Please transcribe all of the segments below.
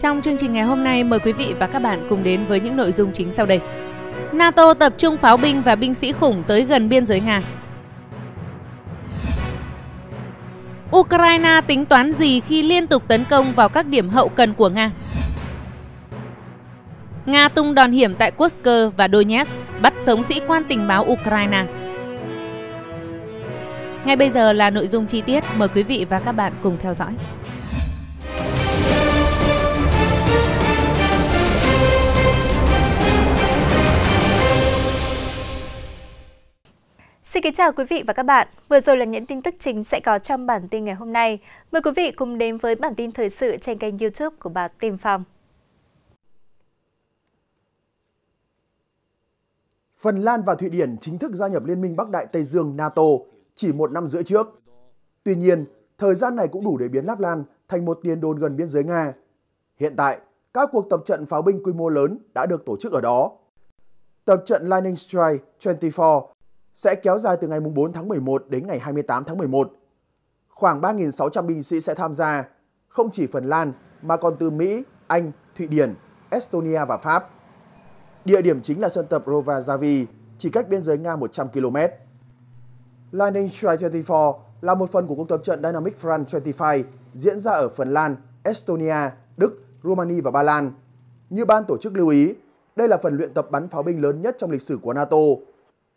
Trong chương trình ngày hôm nay, mời quý vị và các bạn cùng đến với những nội dung chính sau đây. NATO tập trung pháo binh và binh sĩ khủng tới gần biên giới Nga. Ukraine tính toán gì khi liên tục tấn công vào các điểm hậu cần của Nga? Nga tung đòn hiểm tại Kursk và Donetsk, bắt sống sĩ quan tình báo Ukraine. Ngay bây giờ là nội dung chi tiết, mời quý vị và các bạn cùng theo dõi. Xin kính chào quý vị và các bạn. Vừa rồi là những tin tức chính sẽ có trong bản tin ngày hôm nay. Mời quý vị cùng đến với bản tin thời sự trên kênh YouTube của bà Tiền Phong. Phần Lan và Thụy Điển chính thức gia nhập Liên minh Bắc Đại Tây Dương NATO chỉ một năm rưỡi trước. Tuy nhiên, thời gian này cũng đủ để biến Láp Lan thành một tiền đồn gần biên giới Nga. Hiện tại, các cuộc tập trận pháo binh quy mô lớn đã được tổ chức ở đó. Tập trận Lightning Strike 24 sẽ kéo dài từ ngày 4 tháng 11 đến ngày 28 tháng 11. Khoảng 3.600 binh sĩ sẽ tham gia, không chỉ Phần Lan mà còn từ Mỹ, Anh, Thụy Điển, Estonia và Pháp. Địa điểm chính là sân tập Rovajavi, chỉ cách biên giới Nga 100 km. Lightning Strike 24 là một phần của cuộc tập trận Dynamic Front 25 diễn ra ở Phần Lan, Estonia, Đức, Romania và Ba Lan. Như ban tổ chức lưu ý, đây là phần luyện tập bắn pháo binh lớn nhất trong lịch sử của NATO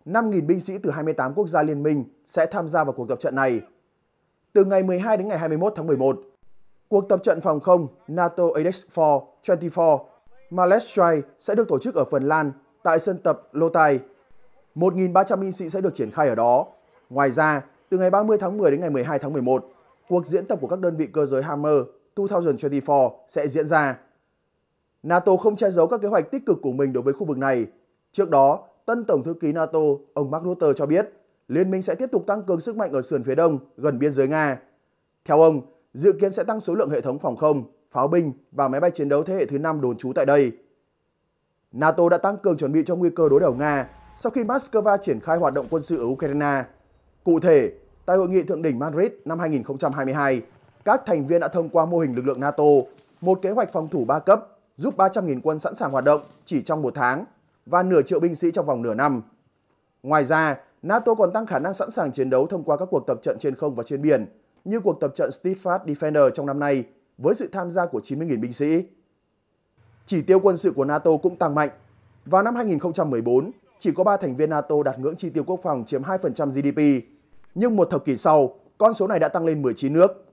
5.000 binh sĩ từ 28 quốc gia liên minh sẽ tham gia vào cuộc tập trận này. Từ ngày 12 đến ngày 21 tháng 11, cuộc tập trận phòng không NATO Adex 4 24 sẽ được tổ chức ở Phần Lan tại sân tập Lotai. 1.300 binh sĩ sẽ được triển khai ở đó. Ngoài ra, từ ngày 30 tháng 10 đến ngày 12 tháng 11, cuộc diễn tập của các đơn vị cơ giới Hammer 2024 sẽ diễn ra. NATO không che giấu các kế hoạch tích cực của mình đối với khu vực này. Trước đó, tân Tổng thư ký NATO ông Mark Rutte cho biết liên minh sẽ tiếp tục tăng cường sức mạnh ở sườn phía đông gần biên giới Nga. Theo ông, dự kiến sẽ tăng số lượng hệ thống phòng không, pháo binh và máy bay chiến đấu thế hệ thứ 5 đồn trú tại đây. NATO đã tăng cường chuẩn bị cho nguy cơ đối đầu Nga sau khi Moscow triển khai hoạt động quân sự ở Ukraine. Cụ thể, tại hội nghị thượng đỉnh Madrid năm 2022, các thành viên đã thông qua mô hình lực lượng NATO, một kế hoạch phòng thủ 3 cấp giúp 300.000 quân sẵn sàng hoạt động chỉ trong một tháng và nửa triệu binh sĩ trong vòng nửa năm. Ngoài ra, NATO còn tăng khả năng sẵn sàng chiến đấu thông qua các cuộc tập trận trên không và trên biển, như cuộc tập trận Steadfast Defender trong năm nay với sự tham gia của 90.000 binh sĩ. Chỉ tiêu quân sự của NATO cũng tăng mạnh. Vào năm 2014, chỉ có 3 thành viên NATO đạt ngưỡng chi tiêu quốc phòng chiếm 2% GDP, nhưng một thập kỷ sau, con số này đã tăng lên 19 nước.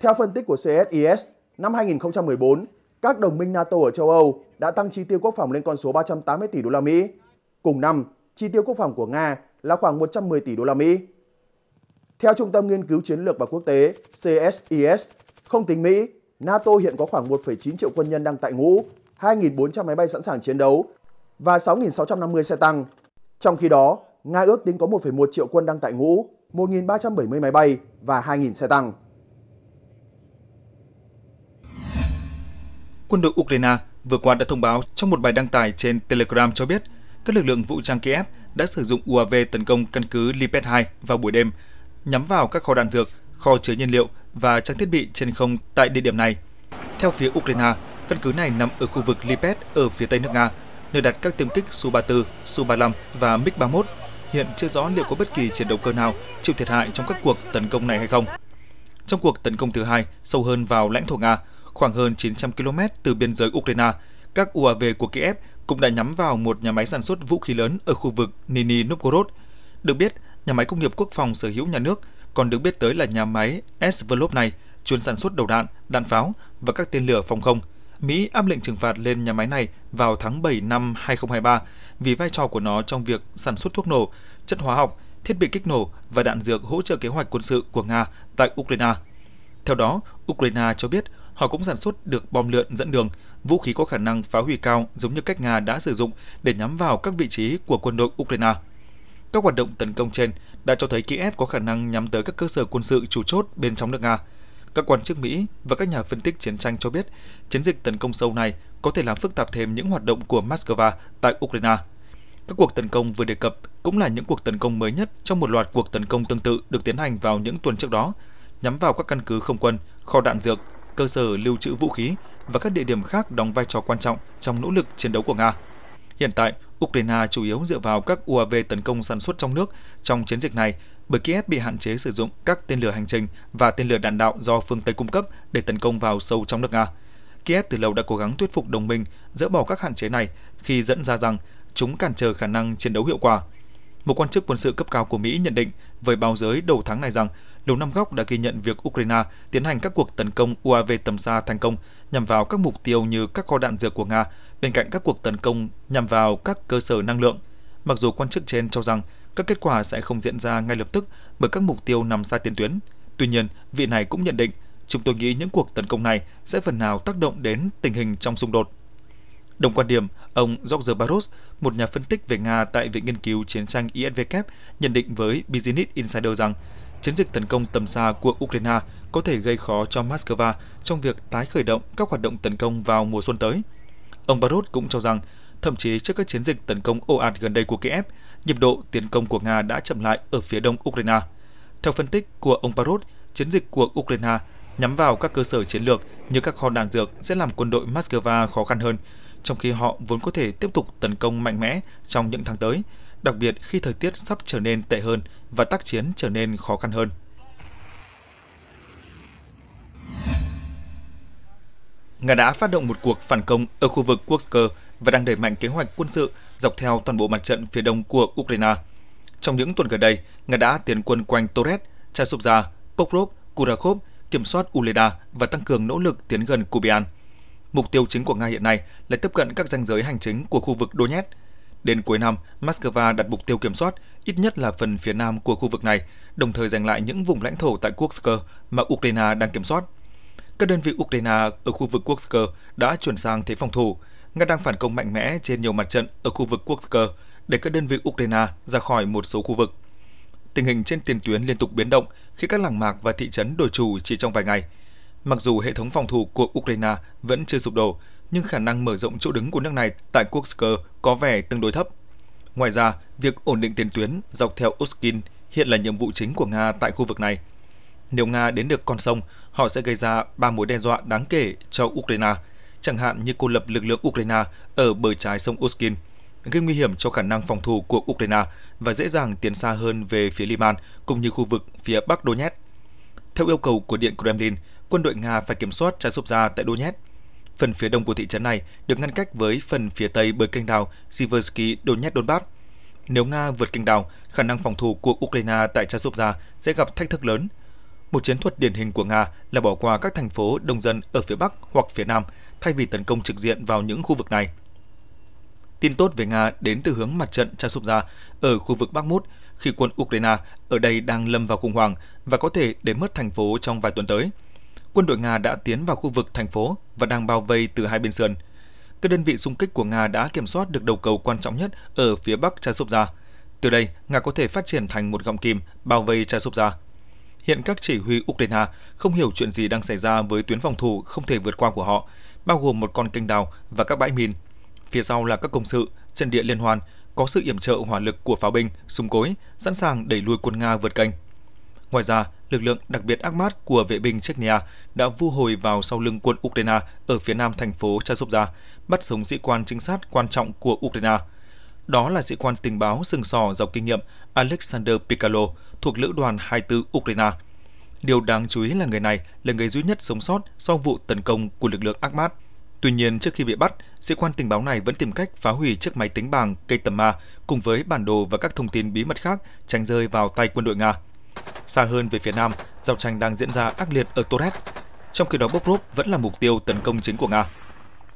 Theo phân tích của CSIS, năm 2014, các đồng minh NATO ở châu Âu đã tăng chi tiêu quốc phòng lên con số 380 tỷ đô la Mỹ. Cùng năm, chi tiêu quốc phòng của Nga là khoảng 110 tỷ đô la Mỹ. Theo Trung tâm Nghiên cứu Chiến lược và Quốc tế CSIS, không tính Mỹ, NATO hiện có khoảng 1,9 triệu quân nhân đang tại ngũ, 2.400 máy bay sẵn sàng chiến đấu và 6.650 xe tăng. Trong khi đó, Nga ước tính có 1,1 triệu quân đang tại ngũ, 1.370 máy bay và 2.000 xe tăng. Quân đội Ukraine vừa qua đã thông báo trong một bài đăng tải trên Telegram cho biết các lực lượng vũ trang Kiev đã sử dụng UAV tấn công căn cứ Lipet 2 vào buổi đêm, nhắm vào các kho đạn dược, kho chứa nhiên liệu và trang thiết bị trên không tại địa điểm này. Theo phía Ukraine, căn cứ này nằm ở khu vực Lipet ở phía tây nước Nga, nơi đặt các tiêm kích Su-34, Su-35 và MiG-31. Hiện chưa rõ liệu có bất kỳ chiến đấu cơ nào chịu thiệt hại trong các cuộc tấn công này hay không. Trong cuộc tấn công thứ hai sâu hơn vào lãnh thổ Nga, khoảng hơn 900 km từ biên giới Ukraine, các UAV của Kiev cũng đã nhắm vào một nhà máy sản xuất vũ khí lớn ở khu vực Nini Novgorod. Được biết, nhà máy công nghiệp quốc phòng sở hữu nhà nước còn được biết tới là nhà máy Sverdlov này chuyên sản xuất đầu đạn, đạn pháo và các tên lửa phòng không. Mỹ áp lệnh trừng phạt lên nhà máy này vào tháng 7 năm 2023 vì vai trò của nó trong việc sản xuất thuốc nổ, chất hóa học, thiết bị kích nổ và đạn dược hỗ trợ kế hoạch quân sự của Nga tại Ukraine. Theo đó, Ukraine cho biết Họ cũng sản xuất được bom lượn dẫn đường, vũ khí có khả năng phá hủy cao giống như cách Nga đã sử dụng để nhắm vào các vị trí của quân đội Ukraine. Các hoạt động tấn công trên đã cho thấy Kiev có khả năng nhắm tới các cơ sở quân sự chủ chốt bên trong nước Nga. Các quan chức Mỹ và các nhà phân tích chiến tranh cho biết, chiến dịch tấn công sâu này có thể làm phức tạp thêm những hoạt động của Moscow tại Ukraine. Các cuộc tấn công vừa đề cập cũng là những cuộc tấn công mới nhất trong một loạt cuộc tấn công tương tự được tiến hành vào những tuần trước đó, nhắm vào các căn cứ không quân, kho đạn dược cơ sở lưu trữ vũ khí và các địa điểm khác đóng vai trò quan trọng trong nỗ lực chiến đấu của Nga. Hiện tại, Ukraine chủ yếu dựa vào các UAV tấn công sản xuất trong nước trong chiến dịch này bởi Kiev bị hạn chế sử dụng các tên lửa hành trình và tên lửa đạn đạo do phương Tây cung cấp để tấn công vào sâu trong nước Nga. Kiev từ lâu đã cố gắng thuyết phục đồng minh dỡ bỏ các hạn chế này khi dẫn ra rằng chúng cản trở khả năng chiến đấu hiệu quả. Một quan chức quân sự cấp cao của Mỹ nhận định với báo giới đầu tháng này rằng Đầu năm góc đã ghi nhận việc Ukraine tiến hành các cuộc tấn công UAV tầm xa thành công nhằm vào các mục tiêu như các kho đạn dược của Nga, bên cạnh các cuộc tấn công nhằm vào các cơ sở năng lượng. Mặc dù quan chức trên cho rằng các kết quả sẽ không diễn ra ngay lập tức bởi các mục tiêu nằm xa tiền tuyến. Tuy nhiên, vị này cũng nhận định, chúng tôi nghĩ những cuộc tấn công này sẽ phần nào tác động đến tình hình trong xung đột. Đồng quan điểm, ông George Barros, một nhà phân tích về Nga tại Viện Nghiên cứu Chiến tranh ISW, nhận định với Business Insider rằng chiến dịch tấn công tầm xa của Ukraine có thể gây khó cho Moscow trong việc tái khởi động các hoạt động tấn công vào mùa xuân tới. Ông Barot cũng cho rằng, thậm chí trước các chiến dịch tấn công ồ ạt gần đây của Kiev, nhịp độ tiến công của Nga đã chậm lại ở phía đông Ukraine. Theo phân tích của ông Barot, chiến dịch của Ukraine nhắm vào các cơ sở chiến lược như các kho đạn dược sẽ làm quân đội Moscow khó khăn hơn, trong khi họ vốn có thể tiếp tục tấn công mạnh mẽ trong những tháng tới, đặc biệt khi thời tiết sắp trở nên tệ hơn và tác chiến trở nên khó khăn hơn. Nga đã phát động một cuộc phản công ở khu vực Kursk và đang đẩy mạnh kế hoạch quân sự dọc theo toàn bộ mặt trận phía đông của Ukraine. Trong những tuần gần đây, Nga đã tiến quân quanh Torez, Chasovza, Pokrov, Kurakov, kiểm soát Uleda và tăng cường nỗ lực tiến gần Kubian. Mục tiêu chính của Nga hiện nay là tiếp cận các ranh giới hành chính của khu vực Donetsk, Đến cuối năm, Moscow đặt mục tiêu kiểm soát ít nhất là phần phía nam của khu vực này, đồng thời giành lại những vùng lãnh thổ tại Kursk mà Ukraine đang kiểm soát. Các đơn vị Ukraine ở khu vực Kursk đã chuyển sang thế phòng thủ. Nga đang phản công mạnh mẽ trên nhiều mặt trận ở khu vực Kursk để các đơn vị Ukraine ra khỏi một số khu vực. Tình hình trên tiền tuyến liên tục biến động khi các làng mạc và thị trấn đổi chủ chỉ trong vài ngày. Mặc dù hệ thống phòng thủ của Ukraine vẫn chưa sụp đổ, nhưng khả năng mở rộng chỗ đứng của nước này tại Kursk có vẻ tương đối thấp. Ngoài ra, việc ổn định tiền tuyến dọc theo Uskin hiện là nhiệm vụ chính của Nga tại khu vực này. Nếu Nga đến được con sông, họ sẽ gây ra ba mối đe dọa đáng kể cho Ukraine, chẳng hạn như cô lập lực lượng Ukraine ở bờ trái sông Uskin, gây nguy hiểm cho khả năng phòng thủ của Ukraine và dễ dàng tiến xa hơn về phía Liman cũng như khu vực phía Bắc Donetsk. Theo yêu cầu của Điện Kremlin, quân đội Nga phải kiểm soát trái sụp ra tại Donetsk phần phía đông của thị trấn này được ngăn cách với phần phía tây bởi kênh đào Siversky Donetsk Donbass. Nếu Nga vượt kênh đào, khả năng phòng thủ của Ukraine tại Chasovia sẽ gặp thách thức lớn. Một chiến thuật điển hình của Nga là bỏ qua các thành phố đông dân ở phía Bắc hoặc phía Nam thay vì tấn công trực diện vào những khu vực này. Tin tốt về Nga đến từ hướng mặt trận Chasovia ở khu vực Bắc Mút khi quân Ukraine ở đây đang lâm vào khủng hoảng và có thể để mất thành phố trong vài tuần tới – quân đội Nga đã tiến vào khu vực thành phố và đang bao vây từ hai bên sườn. Các đơn vị xung kích của Nga đã kiểm soát được đầu cầu quan trọng nhất ở phía bắc Chasovia. Từ đây, Nga có thể phát triển thành một gọng kìm bao vây Chasovia. Hiện các chỉ huy Ukraine không hiểu chuyện gì đang xảy ra với tuyến phòng thủ không thể vượt qua của họ, bao gồm một con kênh đào và các bãi mìn. Phía sau là các công sự, trận địa liên hoàn, có sự yểm trợ hỏa lực của pháo binh, súng cối, sẵn sàng đẩy lùi quân Nga vượt kênh. Ngoài ra, lực lượng đặc biệt Akmat của vệ binh Chechnya đã vu hồi vào sau lưng quân Ukraine ở phía nam thành phố Chazovja, bắt sống sĩ quan trinh sát quan trọng của Ukraine. Đó là sĩ quan tình báo sừng sò giàu kinh nghiệm Alexander Pikalo thuộc lữ đoàn 24 Ukraine. Điều đáng chú ý là người này là người duy nhất sống sót sau vụ tấn công của lực lượng Akmat. Tuy nhiên, trước khi bị bắt, sĩ quan tình báo này vẫn tìm cách phá hủy chiếc máy tính bảng cây tầm ma cùng với bản đồ và các thông tin bí mật khác tránh rơi vào tay quân đội Nga. Xa hơn về phía Nam, giao tranh đang diễn ra ác liệt ở Torres, trong khi đó Bobrov vẫn là mục tiêu tấn công chính của Nga.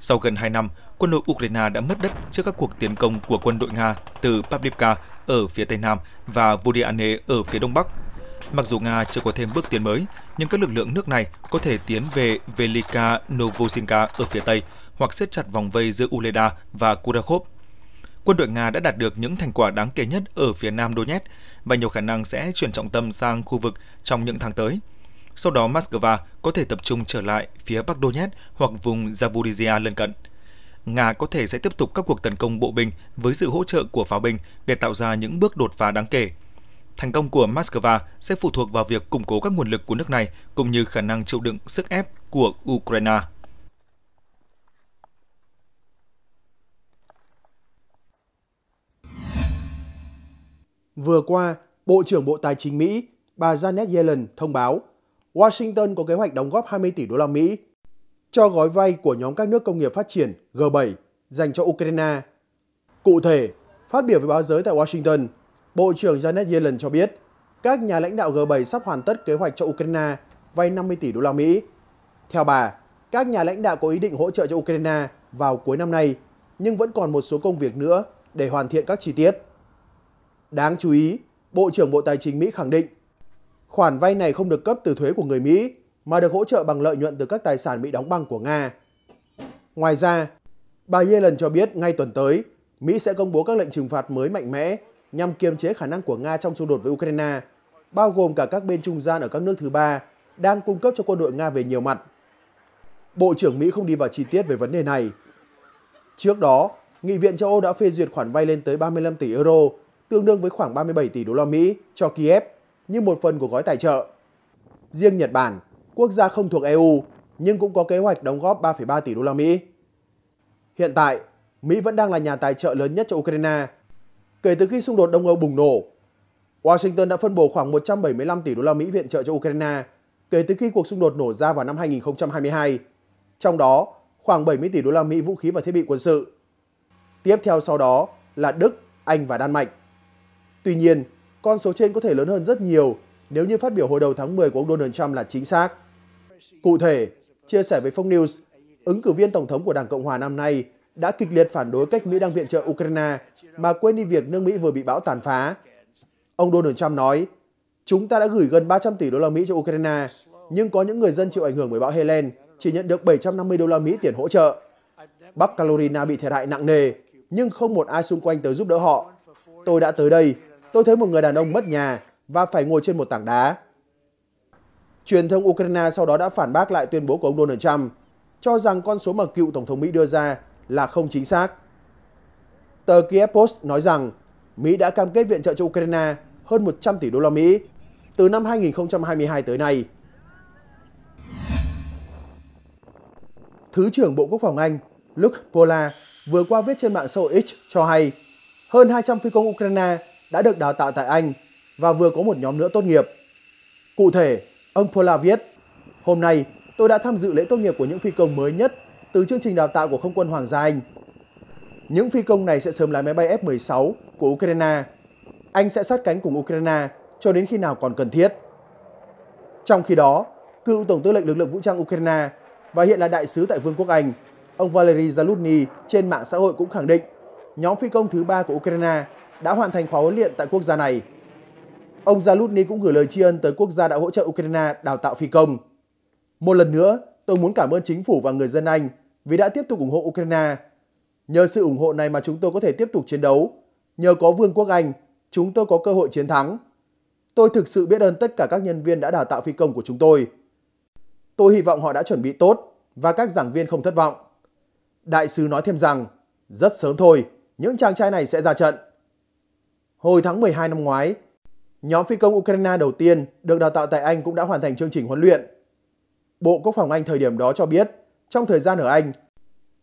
Sau gần 2 năm, quân đội Ukraine đã mất đất trước các cuộc tiến công của quân đội Nga từ Pavlivka ở phía Tây Nam và Vodiane ở phía Đông Bắc. Mặc dù Nga chưa có thêm bước tiến mới, nhưng các lực lượng nước này có thể tiến về Velika Novosinka ở phía Tây hoặc siết chặt vòng vây giữa Uleda và Kurakov quân đội Nga đã đạt được những thành quả đáng kể nhất ở phía nam Donetsk và nhiều khả năng sẽ chuyển trọng tâm sang khu vực trong những tháng tới. Sau đó, Moscow có thể tập trung trở lại phía Bắc Donetsk hoặc vùng Zaporizhia lân cận. Nga có thể sẽ tiếp tục các cuộc tấn công bộ binh với sự hỗ trợ của pháo binh để tạo ra những bước đột phá đáng kể. Thành công của Moscow sẽ phụ thuộc vào việc củng cố các nguồn lực của nước này cũng như khả năng chịu đựng sức ép của Ukraine. Vừa qua, Bộ trưởng Bộ Tài chính Mỹ, bà Janet Yellen thông báo Washington có kế hoạch đóng góp 20 tỷ đô la Mỹ cho gói vay của nhóm các nước công nghiệp phát triển G7 dành cho Ukraine. Cụ thể, phát biểu với báo giới tại Washington, Bộ trưởng Janet Yellen cho biết các nhà lãnh đạo G7 sắp hoàn tất kế hoạch cho Ukraine vay 50 tỷ đô la Mỹ. Theo bà, các nhà lãnh đạo có ý định hỗ trợ cho Ukraine vào cuối năm nay, nhưng vẫn còn một số công việc nữa để hoàn thiện các chi tiết. Đáng chú ý, Bộ trưởng Bộ Tài chính Mỹ khẳng định khoản vay này không được cấp từ thuế của người Mỹ mà được hỗ trợ bằng lợi nhuận từ các tài sản bị đóng băng của Nga. Ngoài ra, bà Yellen cho biết ngay tuần tới, Mỹ sẽ công bố các lệnh trừng phạt mới mạnh mẽ nhằm kiềm chế khả năng của Nga trong xung đột với Ukraine, bao gồm cả các bên trung gian ở các nước thứ ba đang cung cấp cho quân đội Nga về nhiều mặt. Bộ trưởng Mỹ không đi vào chi tiết về vấn đề này. Trước đó, Nghị viện châu Âu đã phê duyệt khoản vay lên tới 35 tỷ euro tương đương với khoảng 37 tỷ đô la Mỹ cho Kiev như một phần của gói tài trợ. Riêng Nhật Bản, quốc gia không thuộc EU nhưng cũng có kế hoạch đóng góp 3,3 tỷ đô la Mỹ. Hiện tại, Mỹ vẫn đang là nhà tài trợ lớn nhất cho Ukraine kể từ khi xung đột Đông Âu bùng nổ. Washington đã phân bổ khoảng 175 tỷ đô la Mỹ viện trợ cho Ukraine kể từ khi cuộc xung đột nổ ra vào năm 2022, trong đó khoảng 70 tỷ đô la Mỹ vũ khí và thiết bị quân sự. Tiếp theo sau đó là Đức, Anh và Đan Mạch. Tuy nhiên, con số trên có thể lớn hơn rất nhiều nếu như phát biểu hồi đầu tháng 10 của ông Donald Trump là chính xác. Cụ thể, chia sẻ với Fox News, ứng cử viên tổng thống của Đảng Cộng hòa năm nay đã kịch liệt phản đối cách Mỹ đang viện trợ Ukraine mà quên đi việc nước Mỹ vừa bị bão tàn phá. Ông Donald Trump nói, chúng ta đã gửi gần 300 tỷ đô la Mỹ cho Ukraine, nhưng có những người dân chịu ảnh hưởng bởi bão Helen chỉ nhận được 750 đô la Mỹ tiền hỗ trợ. Bắc Carolina bị thiệt hại nặng nề, nhưng không một ai xung quanh tới giúp đỡ họ. Tôi đã tới đây tôi thấy một người đàn ông mất nhà và phải ngồi trên một tảng đá. Truyền thông Ukraine sau đó đã phản bác lại tuyên bố của ông Donald Trump, cho rằng con số mà cựu Tổng thống Mỹ đưa ra là không chính xác. Tờ Kiev Post nói rằng Mỹ đã cam kết viện trợ cho Ukraine hơn 100 tỷ đô la Mỹ từ năm 2022 tới nay. Thứ trưởng Bộ Quốc phòng Anh Luke Pola vừa qua viết trên mạng xã hội X cho hay hơn 200 phi công Ukraine đã được đào tạo tại Anh và vừa có một nhóm nữa tốt nghiệp. Cụ thể, ông Pola viết, Hôm nay, tôi đã tham dự lễ tốt nghiệp của những phi công mới nhất từ chương trình đào tạo của Không quân Hoàng gia Anh. Những phi công này sẽ sớm lái máy bay F-16 của Ukraine. Anh sẽ sát cánh cùng Ukraine cho đến khi nào còn cần thiết. Trong khi đó, cựu Tổng tư lệnh lực lượng vũ trang Ukraine và hiện là đại sứ tại Vương quốc Anh, ông Valery Zaluzny trên mạng xã hội cũng khẳng định nhóm phi công thứ ba của Ukraine đã hoàn thành khóa huấn luyện tại quốc gia này. Ông Zalutny cũng gửi lời tri ân tới quốc gia đã hỗ trợ Ukraine đào tạo phi công. Một lần nữa, tôi muốn cảm ơn chính phủ và người dân Anh vì đã tiếp tục ủng hộ Ukraine. Nhờ sự ủng hộ này mà chúng tôi có thể tiếp tục chiến đấu. Nhờ có Vương quốc Anh, chúng tôi có cơ hội chiến thắng. Tôi thực sự biết ơn tất cả các nhân viên đã đào tạo phi công của chúng tôi. Tôi hy vọng họ đã chuẩn bị tốt và các giảng viên không thất vọng. Đại sứ nói thêm rằng, rất sớm thôi, những chàng trai này sẽ ra trận. Hồi tháng 12 năm ngoái, nhóm phi công Ukraine đầu tiên được đào tạo tại Anh cũng đã hoàn thành chương trình huấn luyện. Bộ Quốc phòng Anh thời điểm đó cho biết, trong thời gian ở Anh,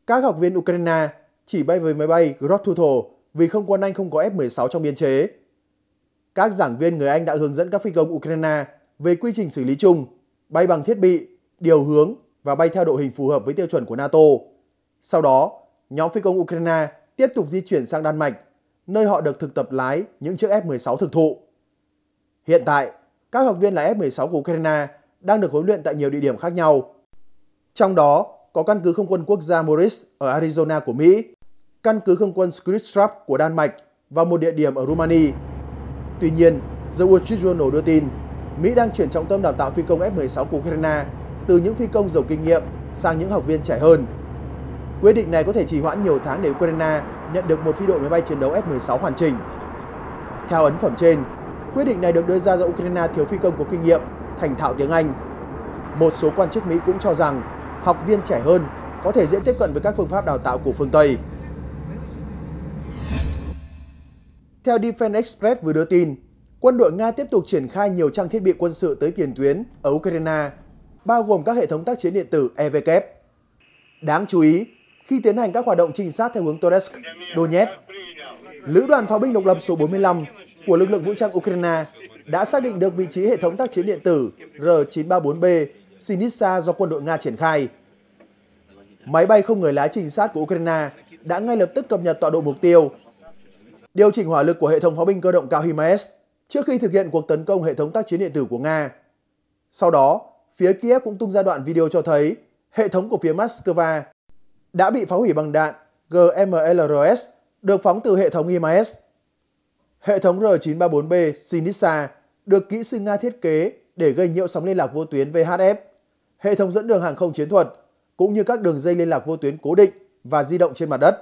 các học viên Ukraine chỉ bay với máy bay Grottuto vì không quân Anh không có F-16 trong biên chế. Các giảng viên người Anh đã hướng dẫn các phi công Ukraine về quy trình xử lý chung, bay bằng thiết bị, điều hướng và bay theo độ hình phù hợp với tiêu chuẩn của NATO. Sau đó, nhóm phi công Ukraine tiếp tục di chuyển sang Đan Mạch nơi họ được thực tập lái những chiếc F-16 thực thụ. Hiện tại, các học viên là F-16 của Ukraine đang được huấn luyện tại nhiều địa điểm khác nhau. Trong đó có căn cứ không quân quốc gia Morris ở Arizona của Mỹ, căn cứ không quân Skristrap của Đan Mạch và một địa điểm ở Rumani. Tuy nhiên, The Wall Street Journal đưa tin, Mỹ đang chuyển trọng tâm đào tạo phi công F-16 của Ukraine từ những phi công giàu kinh nghiệm sang những học viên trẻ hơn. Quyết định này có thể trì hoãn nhiều tháng để Ukraine nhận được một phi đội máy bay chiến đấu F-16 hoàn chỉnh. Theo ấn phẩm trên, quyết định này được đưa ra do Ukraine thiếu phi công có kinh nghiệm, thành thạo tiếng Anh. Một số quan chức Mỹ cũng cho rằng học viên trẻ hơn có thể dễ tiếp cận với các phương pháp đào tạo của phương Tây. Theo Defense Express vừa đưa tin, quân đội Nga tiếp tục triển khai nhiều trang thiết bị quân sự tới tiền tuyến ở Ukraine, bao gồm các hệ thống tác chiến điện tử EVK. E Đáng chú ý, khi tiến hành các hoạt động trinh sát theo hướng Toretsk, Donetsk. Lữ đoàn pháo binh độc lập số 45 của lực lượng vũ trang Ukraine đã xác định được vị trí hệ thống tác chiến điện tử R-934B Sinitsa do quân đội Nga triển khai. Máy bay không người lái trinh sát của Ukraine đã ngay lập tức cập nhật tọa độ mục tiêu, điều chỉnh hỏa lực của hệ thống pháo binh cơ động cao HIMARS trước khi thực hiện cuộc tấn công hệ thống tác chiến điện tử của Nga. Sau đó, phía Kiev cũng tung ra đoạn video cho thấy hệ thống của phía Moscow đã bị phá hủy bằng đạn GMLRS được phóng từ hệ thống HIMARS. E hệ thống R934B Sinitsa được kỹ sư Nga thiết kế để gây nhiễu sóng liên lạc vô tuyến VHF, hệ thống dẫn đường hàng không chiến thuật, cũng như các đường dây liên lạc vô tuyến cố định và di động trên mặt đất.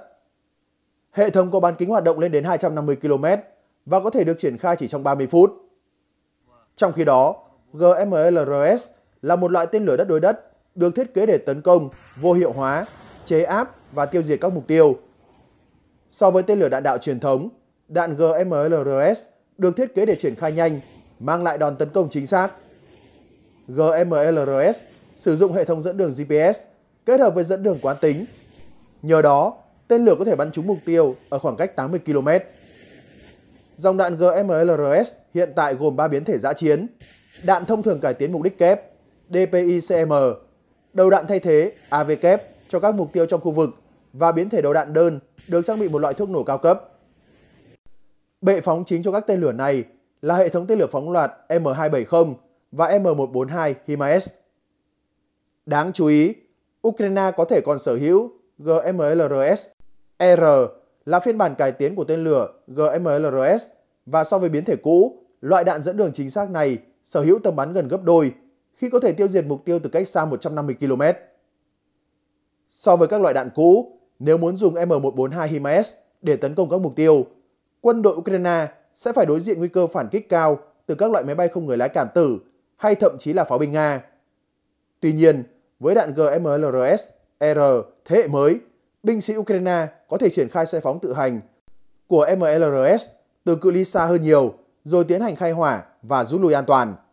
Hệ thống có bán kính hoạt động lên đến 250 km và có thể được triển khai chỉ trong 30 phút. Trong khi đó, GMLRS là một loại tên lửa đất đối đất được thiết kế để tấn công, vô hiệu hóa chế áp và tiêu diệt các mục tiêu. So với tên lửa đạn đạo truyền thống, đạn GMLRS được thiết kế để triển khai nhanh, mang lại đòn tấn công chính xác. GMLRS sử dụng hệ thống dẫn đường GPS kết hợp với dẫn đường quán tính. Nhờ đó, tên lửa có thể bắn trúng mục tiêu ở khoảng cách 80 km. Dòng đạn GMLRS hiện tại gồm 3 biến thể giã chiến, đạn thông thường cải tiến mục đích kép, dpi đầu đạn thay thế AV kép cho các mục tiêu trong khu vực và biến thể đầu đạn đơn được trang bị một loại thuốc nổ cao cấp. Bệ phóng chính cho các tên lửa này là hệ thống tên lửa phóng loạt M270 và M142 HIMARS. Đáng chú ý, Ukraine có thể còn sở hữu GMLRS-R là phiên bản cải tiến của tên lửa GMLRS và so với biến thể cũ, loại đạn dẫn đường chính xác này sở hữu tầm bắn gần gấp đôi khi có thể tiêu diệt mục tiêu từ cách xa 150 km. So với các loại đạn cũ, nếu muốn dùng M142 HIMARS để tấn công các mục tiêu, quân đội Ukraine sẽ phải đối diện nguy cơ phản kích cao từ các loại máy bay không người lái cảm tử hay thậm chí là pháo binh Nga. Tuy nhiên, với đạn GMLRS R thế hệ mới, binh sĩ Ukraine có thể triển khai xe phóng tự hành của MLRS từ cự ly xa hơn nhiều rồi tiến hành khai hỏa và rút lui an toàn.